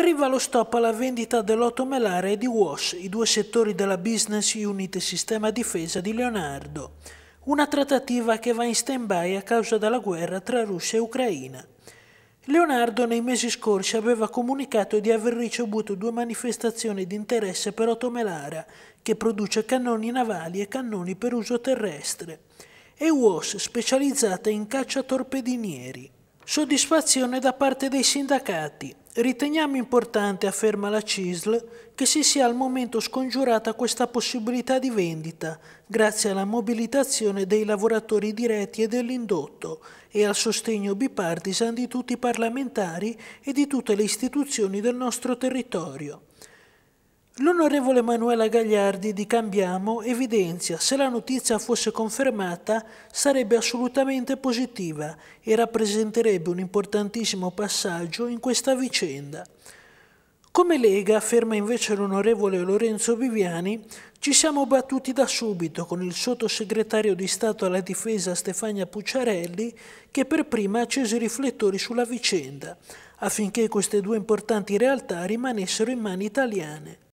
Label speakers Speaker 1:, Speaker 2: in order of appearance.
Speaker 1: Arriva lo stop alla vendita dell'Otto Melare e di Wash, i due settori della business unit sistema difesa di Leonardo. Una trattativa che va in stand-by a causa della guerra tra Russia e Ucraina. Leonardo nei mesi scorsi aveva comunicato di aver ricevuto due manifestazioni di interesse per Otomelara, che produce cannoni navali e cannoni per uso terrestre, e UOS, specializzata in cacciatorpedinieri. Soddisfazione da parte dei sindacati. Riteniamo importante, afferma la CISL, che si sia al momento scongiurata questa possibilità di vendita, grazie alla mobilitazione dei lavoratori diretti e dell'indotto e al sostegno bipartisan di tutti i parlamentari e di tutte le istituzioni del nostro territorio. L'onorevole Manuela Gagliardi di Cambiamo evidenzia se la notizia fosse confermata sarebbe assolutamente positiva e rappresenterebbe un importantissimo passaggio in questa vicenda. Come Lega, afferma invece l'onorevole Lorenzo Viviani, ci siamo battuti da subito con il sottosegretario di Stato alla Difesa Stefania Pucciarelli che per prima accese i riflettori sulla vicenda affinché queste due importanti realtà rimanessero in mani italiane.